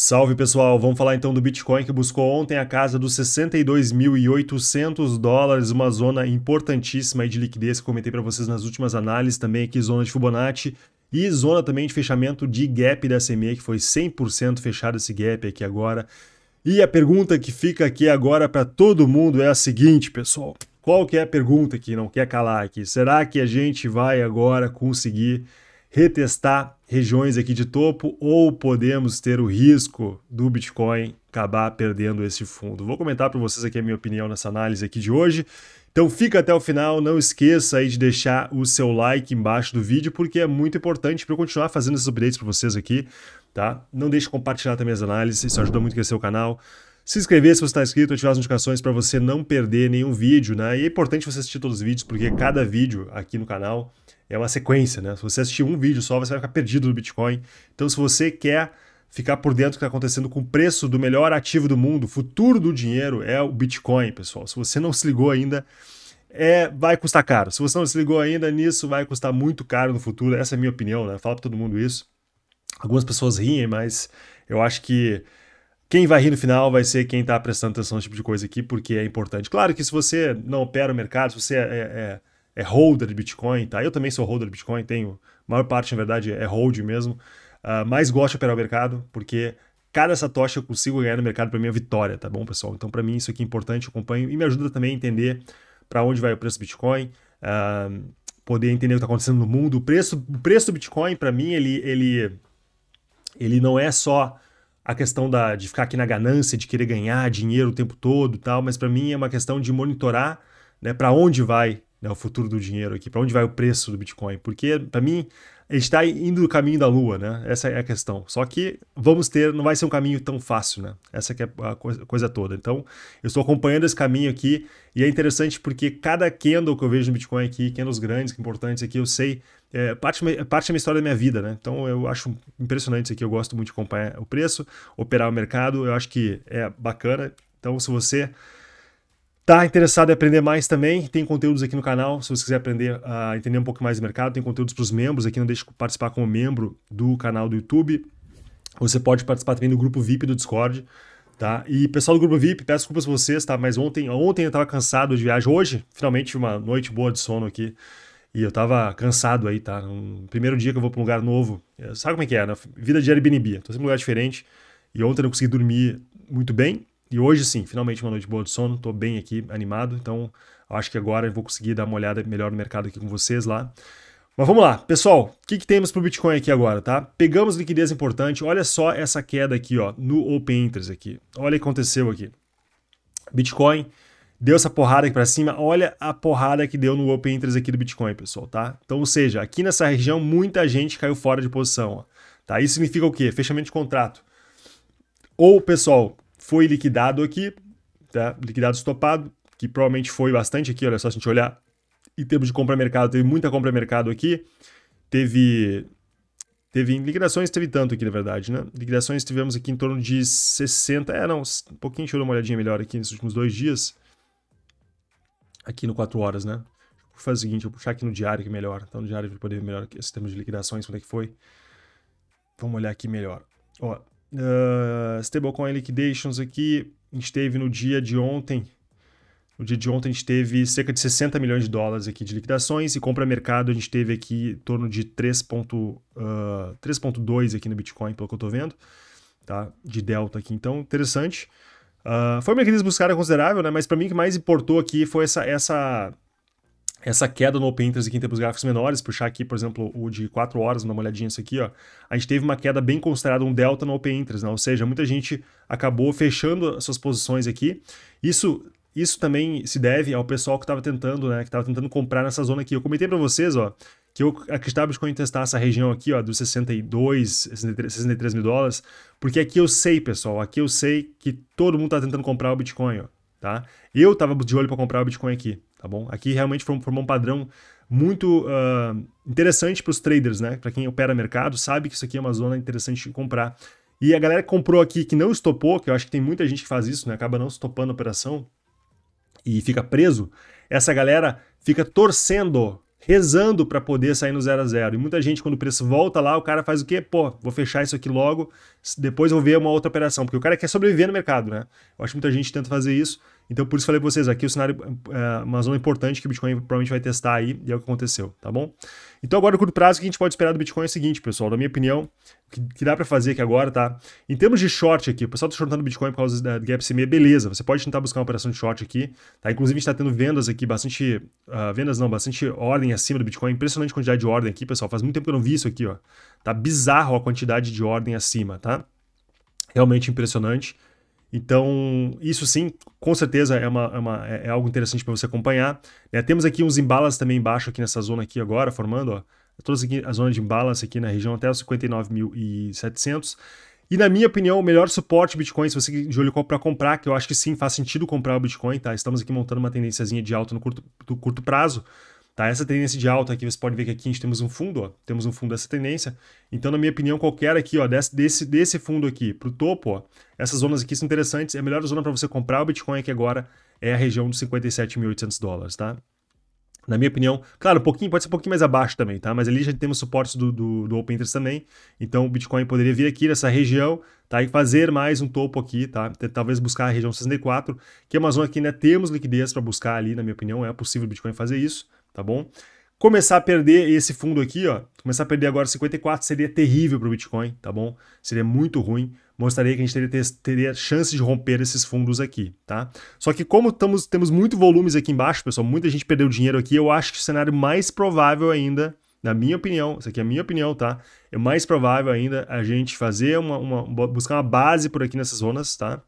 Salve pessoal, vamos falar então do Bitcoin que buscou ontem a casa dos 62.800 dólares, uma zona importantíssima de liquidez que comentei para vocês nas últimas análises, também aqui zona de Fibonacci e zona também de fechamento de gap da CME, que foi 100% fechado esse gap aqui agora. E a pergunta que fica aqui agora para todo mundo é a seguinte, pessoal. Qual que é a pergunta que não quer calar aqui? Será que a gente vai agora conseguir retestar regiões aqui de topo ou podemos ter o risco do Bitcoin acabar perdendo esse fundo. Vou comentar para vocês aqui a minha opinião nessa análise aqui de hoje. Então fica até o final, não esqueça aí de deixar o seu like embaixo do vídeo porque é muito importante para eu continuar fazendo esses updates para vocês aqui, tá? Não deixe de compartilhar também as análises, isso ajuda muito a crescer o canal se inscrever se você está inscrito, ativar as notificações para você não perder nenhum vídeo, né? E é importante você assistir todos os vídeos, porque cada vídeo aqui no canal é uma sequência, né? Se você assistir um vídeo só, você vai ficar perdido do Bitcoin. Então, se você quer ficar por dentro do que está acontecendo com o preço do melhor ativo do mundo, o futuro do dinheiro é o Bitcoin, pessoal. Se você não se ligou ainda, é, vai custar caro. Se você não se ligou ainda nisso, vai custar muito caro no futuro. Essa é a minha opinião, né? Falo para todo mundo isso. Algumas pessoas riem, mas eu acho que quem vai rir no final vai ser quem está prestando atenção nesse tipo de coisa aqui, porque é importante. Claro que se você não opera o mercado, se você é, é, é, é holder de Bitcoin, tá? Eu também sou holder de Bitcoin, tenho. A maior parte, na verdade, é hold mesmo. Uh, mas gosto de operar o mercado, porque cada satoshi eu consigo ganhar no mercado para mim é vitória, tá bom, pessoal? Então, para mim, isso aqui é importante, eu acompanho e me ajuda também a entender para onde vai o preço do Bitcoin, uh, poder entender o que está acontecendo no mundo. O preço, o preço do Bitcoin, para mim, ele, ele, ele não é só a questão da, de ficar aqui na ganância, de querer ganhar dinheiro o tempo todo tal, mas para mim é uma questão de monitorar né, para onde vai né, o futuro do dinheiro aqui, para onde vai o preço do Bitcoin. Porque, para mim, está indo o caminho da Lua, né? Essa é a questão. Só que vamos ter, não vai ser um caminho tão fácil, né? Essa é a coisa, coisa toda. Então, eu estou acompanhando esse caminho aqui e é interessante porque cada candle que eu vejo no Bitcoin aqui, candles grandes, importantes aqui, eu sei é, parte, é parte da minha história da minha vida, né? Então eu acho impressionante isso aqui, eu gosto muito de acompanhar o preço, operar o mercado, eu acho que é bacana. Então se você Tá interessado em aprender mais também? Tem conteúdos aqui no canal. Se você quiser aprender a ah, entender um pouco mais do mercado, tem conteúdos para os membros aqui. Não deixe de participar como membro do canal do YouTube. Você pode participar também do grupo VIP do Discord. Tá? E pessoal do grupo VIP, peço desculpas a vocês, tá? Mas ontem, ontem eu estava cansado de viagem. Hoje, finalmente, uma noite boa de sono aqui. E eu tava cansado aí, tá? Um, primeiro dia que eu vou para um lugar novo. É, sabe como é que é, né? Vida de Airbnb. Tô sempre em um lugar diferente. E ontem eu não consegui dormir muito bem. E hoje sim, finalmente uma noite boa de sono, estou bem aqui, animado, então acho que agora eu vou conseguir dar uma olhada melhor no mercado aqui com vocês lá. Mas vamos lá, pessoal, o que, que temos para o Bitcoin aqui agora, tá? Pegamos liquidez importante, olha só essa queda aqui, ó, no Open Interest aqui. Olha o que aconteceu aqui. Bitcoin deu essa porrada aqui para cima, olha a porrada que deu no Open Interest aqui do Bitcoin, pessoal, tá? Então, ou seja, aqui nessa região muita gente caiu fora de posição, ó, tá? Isso significa o quê? Fechamento de contrato. Ou, pessoal, foi liquidado aqui, tá? liquidado estopado, que provavelmente foi bastante aqui, olha só, se a gente olhar em termos de compra mercado, teve muita compra mercado aqui, teve teve liquidações, teve tanto aqui na verdade, né? Liquidações tivemos aqui em torno de 60, é não, um pouquinho, deixa eu dar uma olhadinha melhor aqui nos últimos dois dias, aqui no 4 horas, né? Vou fazer o seguinte, vou puxar aqui no diário que é melhor, então no diário eu poder ver melhor esse termo de liquidações, quando é que foi. Vamos olhar aqui melhor. Ó, ah, stablecoin liquidations aqui, a gente teve no dia de ontem. No dia de ontem a gente teve cerca de 60 milhões de dólares aqui de liquidações e compra-mercado a gente teve aqui em torno de 3.2 uh, ah, aqui no Bitcoin, pelo que eu estou vendo, tá? De delta aqui, então interessante. Uh, foi uma liquidez buscada considerável, né? Mas para mim o que mais importou aqui foi essa, essa essa queda no Open Interest aqui em termos gráficos menores, puxar aqui, por exemplo, o de 4 horas, dá uma olhadinha isso aqui, ó, a gente teve uma queda bem considerada um delta no Open Interest, né? ou seja, muita gente acabou fechando suas posições aqui. Isso isso também se deve ao pessoal que estava tentando, né, que estava tentando comprar nessa zona aqui. Eu comentei para vocês, ó, que eu acreditava Bitcoin testar essa região aqui, ó, dos 62, 63, 63 mil dólares, porque aqui eu sei, pessoal, aqui eu sei que todo mundo está tentando comprar o Bitcoin, ó, tá? Eu estava de olho para comprar o Bitcoin aqui, tá bom? Aqui realmente formou um padrão muito uh, interessante para os traders, né? Para quem opera mercado, sabe que isso aqui é uma zona interessante de comprar. E a galera que comprou aqui, que não estopou, que eu acho que tem muita gente que faz isso, né? Acaba não estopando a operação e fica preso. Essa galera fica torcendo, rezando para poder sair no zero a zero. E muita gente, quando o preço volta lá, o cara faz o quê? Pô, vou fechar isso aqui logo, depois eu vou ver uma outra operação. Porque o cara quer sobreviver no mercado, né? Eu acho que muita gente tenta fazer isso então, por isso falei para vocês aqui, o cenário é uma zona importante que o Bitcoin provavelmente vai testar aí, e é o que aconteceu, tá bom? Então, agora, no curto prazo, o que a gente pode esperar do Bitcoin é o seguinte, pessoal, na minha opinião, o que, que dá para fazer aqui agora, tá? Em termos de short aqui, o pessoal tá shortando Bitcoin por causa da gap CME, beleza, você pode tentar buscar uma operação de short aqui, tá? Inclusive, a gente tá tendo vendas aqui, bastante, uh, vendas não, bastante ordem acima do Bitcoin, impressionante quantidade de ordem aqui, pessoal, faz muito tempo que eu não vi isso aqui, ó. Tá bizarro a quantidade de ordem acima, tá? Realmente impressionante. Então, isso sim, com certeza é, uma, é, uma, é, é algo interessante para você acompanhar. Né? Temos aqui uns embalas também embaixo, aqui nessa zona aqui agora, formando, ó, todas aqui, a zona de embalas aqui na região até os 59.700. E na minha opinião, o melhor suporte Bitcoin, se você de olho para comprar, que eu acho que sim, faz sentido comprar o Bitcoin, tá? Estamos aqui montando uma tendenciazinha de alta no curto, no curto prazo, Tá? Essa tendência de alta aqui, você pode ver que aqui a gente temos um fundo, ó, temos um fundo dessa tendência. Então, na minha opinião, qualquer aqui, ó, desse, desse, desse fundo aqui para o topo, ó, essas zonas aqui são interessantes. É a melhor zona para você comprar o Bitcoin aqui agora é a região dos 57.800 dólares, tá? Na minha opinião, claro, um pouquinho, pode ser um pouquinho mais abaixo também, tá? Mas ali já temos suportes do, do, do Open Interest também. Então o Bitcoin poderia vir aqui nessa região, tá? E fazer mais um topo aqui, tá? Talvez buscar a região 64, que é uma zona que ainda temos liquidez para buscar ali, na minha opinião. É possível o Bitcoin fazer isso tá bom? Começar a perder esse fundo aqui, ó, começar a perder agora 54 seria terrível para o Bitcoin, tá bom? Seria muito ruim, mostraria que a gente teria, teria chance de romper esses fundos aqui, tá? Só que como estamos temos muito volumes aqui embaixo, pessoal, muita gente perdeu dinheiro aqui, eu acho que o cenário mais provável ainda na minha opinião, isso aqui é a minha opinião, tá? É mais provável ainda a gente fazer uma, uma, buscar uma base por aqui nessas zonas, tá?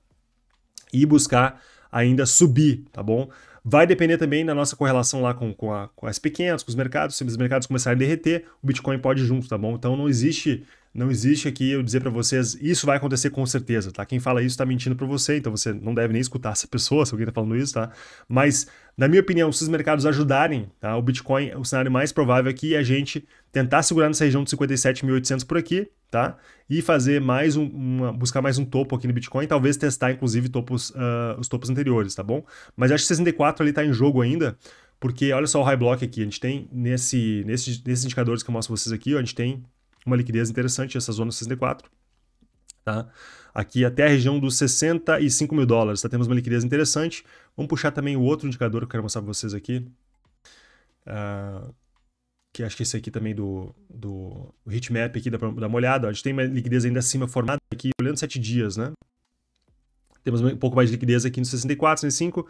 E buscar ainda subir, tá bom? Vai depender também da nossa correlação lá com, com, a, com as pequenas, com os mercados. Se os mercados começarem a derreter, o Bitcoin pode ir junto, tá bom? Então não existe não existe aqui eu dizer para vocês, isso vai acontecer com certeza, tá? Quem fala isso tá mentindo para você, então você não deve nem escutar essa pessoa, se alguém tá falando isso, tá? Mas, na minha opinião, se os mercados ajudarem, tá? O Bitcoin, o cenário mais provável aqui é a gente tentar segurar nessa região de 57.800 por aqui, tá? E fazer mais um, uma, buscar mais um topo aqui no Bitcoin, talvez testar, inclusive, topos, uh, os topos anteriores, tá bom? Mas acho que 64 ali tá em jogo ainda, porque olha só o high block aqui, a gente tem nesse, nesse, nesses indicadores que eu mostro pra vocês aqui, a gente tem uma liquidez interessante, essa zona 64. Tá? Aqui até a região dos 65 mil dólares, tá? temos uma liquidez interessante. Vamos puxar também o outro indicador que eu quero mostrar para vocês aqui. Uh, que acho que esse aqui também do, do heatmap aqui, dá, para dar uma olhada. A gente tem uma liquidez ainda acima formada aqui, olhando 7 dias, né? Temos um pouco mais de liquidez aqui no 64, 65.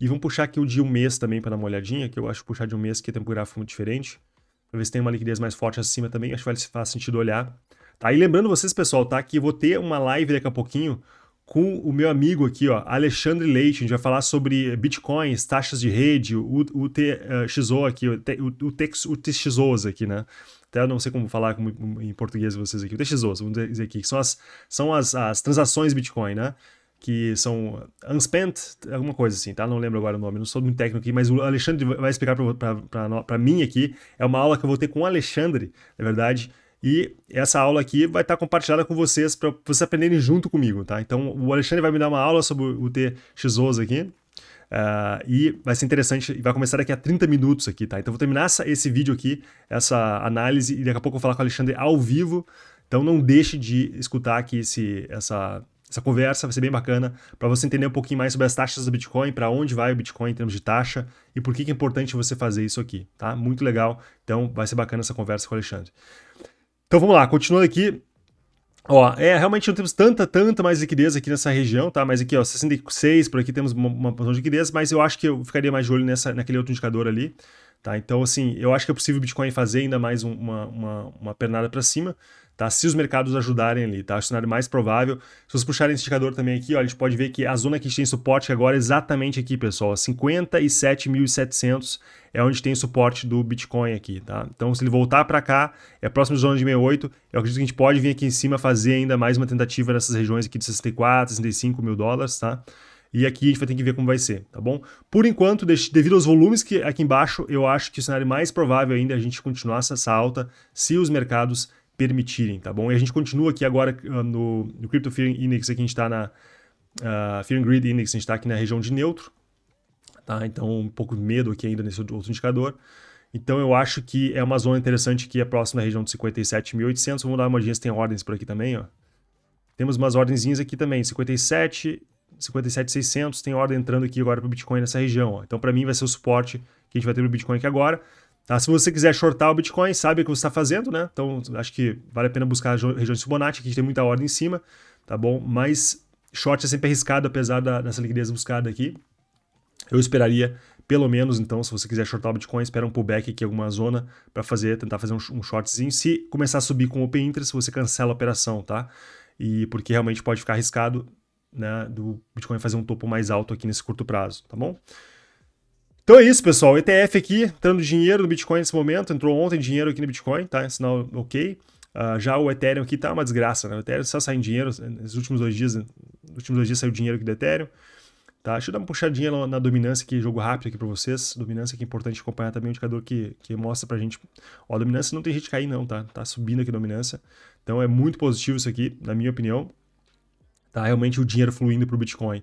E vamos puxar aqui o dia um mês também para dar uma olhadinha, que eu acho puxar de um mês que tem um gráfico é muito diferente para ver se tem uma liquidez mais forte acima também, acho que faz sentido olhar. Tá, e lembrando vocês, pessoal, tá, que eu vou ter uma live daqui a pouquinho com o meu amigo aqui, ó, Alexandre Leite. A gente vai falar sobre eh, bitcoins, taxas de rede, o Txo eh, aqui, o Txo aqui, né? Até eu não sei como falar em português vocês aqui, Txo. vamos dizer aqui, que são as, são as, as transações Bitcoin, né? que são unspent, alguma coisa assim, tá? Não lembro agora o nome, não sou muito técnico aqui, mas o Alexandre vai explicar para mim aqui. É uma aula que eu vou ter com o Alexandre, na verdade, e essa aula aqui vai estar compartilhada com vocês para vocês aprenderem junto comigo, tá? Então, o Alexandre vai me dar uma aula sobre o TXOs aqui. Uh, e vai ser interessante, vai começar daqui a 30 minutos aqui, tá? Então vou terminar essa, esse vídeo aqui, essa análise, e daqui a pouco eu vou falar com o Alexandre ao vivo. Então não deixe de escutar aqui esse, essa, essa conversa vai ser bem bacana para você entender um pouquinho mais sobre as taxas do Bitcoin, para onde vai o Bitcoin em termos de taxa e por que é importante você fazer isso aqui, tá? Muito legal. Então vai ser bacana essa conversa com o Alexandre. Então vamos lá, continuando aqui. Ó, é, realmente não temos tanta, tanta mais liquidez aqui nessa região, tá? Mas aqui, ó, 66, por aqui temos uma, uma posição de liquidez, mas eu acho que eu ficaria mais de olho nessa, naquele outro indicador ali. Tá? Então, assim, eu acho que é possível o Bitcoin fazer ainda mais uma, uma, uma pernada para cima, tá? se os mercados ajudarem ali. Tá? Acho o cenário mais provável. Se vocês puxarem esse indicador também aqui, ó, a gente pode ver que a zona que tem suporte agora é exatamente aqui, pessoal. 57.700 é onde tem suporte do Bitcoin aqui. Tá? Então, se ele voltar para cá, é a próxima zona de 68. Eu acredito que a gente pode vir aqui em cima fazer ainda mais uma tentativa nessas regiões aqui de 64, 65 mil dólares. Tá? E aqui a gente vai ter que ver como vai ser, tá bom? Por enquanto, devido aos volumes que aqui embaixo, eu acho que o cenário mais provável ainda é a gente continuar essa alta se os mercados permitirem, tá bom? E a gente continua aqui agora ah, no, no Crypto Fear Index, aqui a gente está na uh, Fear and Greed Index, a gente está aqui na região de neutro, tá? Então, um pouco de medo aqui ainda nesse outro indicador. Então, eu acho que é uma zona interessante que é próxima da região de 57.800. Vamos dar uma olhadinha se tem ordens por aqui também, ó. Temos umas ordenzinhas aqui também, 57, 57,600 tem ordem entrando aqui agora para o Bitcoin nessa região. Ó. Então, para mim, vai ser o suporte que a gente vai ter no Bitcoin aqui agora. Tá? Se você quiser shortar o Bitcoin, sabe o que você está fazendo, né? Então, acho que vale a pena buscar a região de Fibonacci, que a gente tem muita ordem em cima, tá bom? Mas short é sempre arriscado, apesar da, dessa liquidez buscada aqui. Eu esperaria, pelo menos, então, se você quiser shortar o Bitcoin, espera um pullback aqui, alguma zona, para fazer, tentar fazer um, um shortzinho. Se começar a subir com o Open Interest, você cancela a operação, tá? E porque realmente pode ficar arriscado né, do Bitcoin fazer um topo mais alto aqui nesse curto prazo, tá bom? Então é isso, pessoal. ETF aqui, entrando dinheiro no Bitcoin nesse momento. Entrou ontem dinheiro aqui no Bitcoin, tá? É sinal ok. Uh, já o Ethereum aqui tá uma desgraça, né? O Ethereum só sai em dinheiro. Né, nos últimos dois dias, nos últimos dois dias saiu dinheiro aqui do Ethereum. Tá? Deixa eu dar uma puxadinha na, na dominância aqui, jogo rápido aqui para vocês. Dominância que é importante acompanhar também, é um indicador que, que mostra pra gente. Ó, a dominância não tem gente cair não, tá? Tá subindo aqui a dominância. Então é muito positivo isso aqui, na minha opinião. Tá realmente o dinheiro fluindo para o Bitcoin.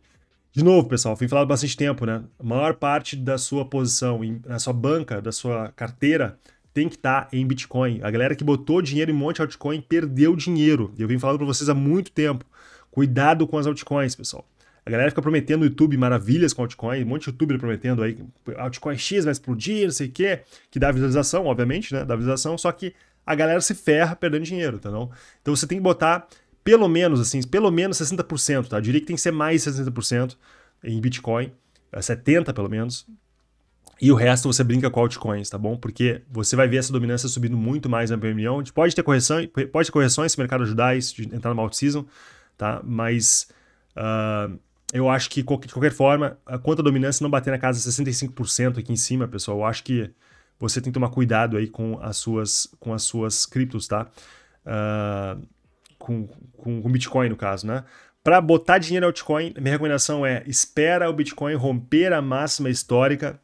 De novo, pessoal, fui falado bastante tempo, né? A maior parte da sua posição, na sua banca, da sua carteira, tem que estar tá em Bitcoin. A galera que botou dinheiro em monte de altcoin perdeu dinheiro. Eu vim falando para vocês há muito tempo. Cuidado com as altcoins, pessoal. A galera fica prometendo no YouTube maravilhas com altcoin, um monte de youtuber prometendo aí altcoin X vai explodir, não sei o quê, que dá visualização, obviamente, né? Dá visualização, só que a galera se ferra perdendo dinheiro, tá não? Então você tem que botar pelo menos, assim, pelo menos 60%, tá? Eu diria que tem que ser mais 60% em Bitcoin, 70% eh, pelo menos. E o resto você brinca com altcoins, tá bom? Porque você vai ver essa dominância subindo muito mais, na minha opinião. Pode ter, correção, pode ter correções se o mercado ajudar isso, de entrar numa alt-season, tá? Mas uh, eu acho que, de qualquer forma, quanto a dominância não bater na casa 65% aqui em cima, pessoal, eu acho que você tem que tomar cuidado aí com as suas, com as suas criptos, tá? Uh, com, com, com Bitcoin, no caso, né? Para botar dinheiro em altcoin, minha recomendação é espera o Bitcoin romper a máxima histórica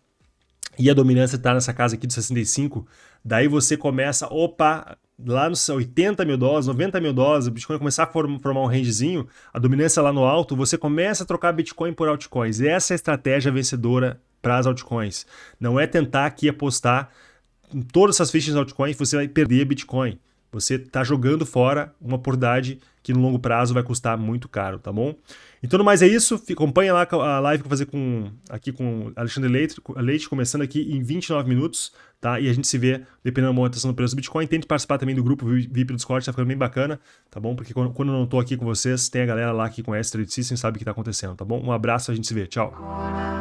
e a dominância está nessa casa aqui de 65. Daí você começa, opa, lá nos 80 mil dólares, 90 mil dólares, o Bitcoin começar a formar um rangezinho, a dominância lá no alto, você começa a trocar Bitcoin por altcoins. E essa é a estratégia vencedora para as altcoins. Não é tentar aqui apostar em todas essas fichas altcoins, você vai perder Bitcoin. Você está jogando fora uma oportunidade que no longo prazo vai custar muito caro, tá bom? Então, no mais é isso. Acompanha lá a live que eu vou fazer com, aqui com Alexandre Leite, Leite, começando aqui em 29 minutos, tá? E a gente se vê, dependendo da montação do preço do Bitcoin. Tente participar também do grupo VIP do Discord, tá ficando bem bacana, tá bom? Porque quando, quando eu não tô aqui com vocês, tem a galera lá que conhece Trade System, sabe o que tá acontecendo, tá bom? Um abraço, a gente se vê. Tchau!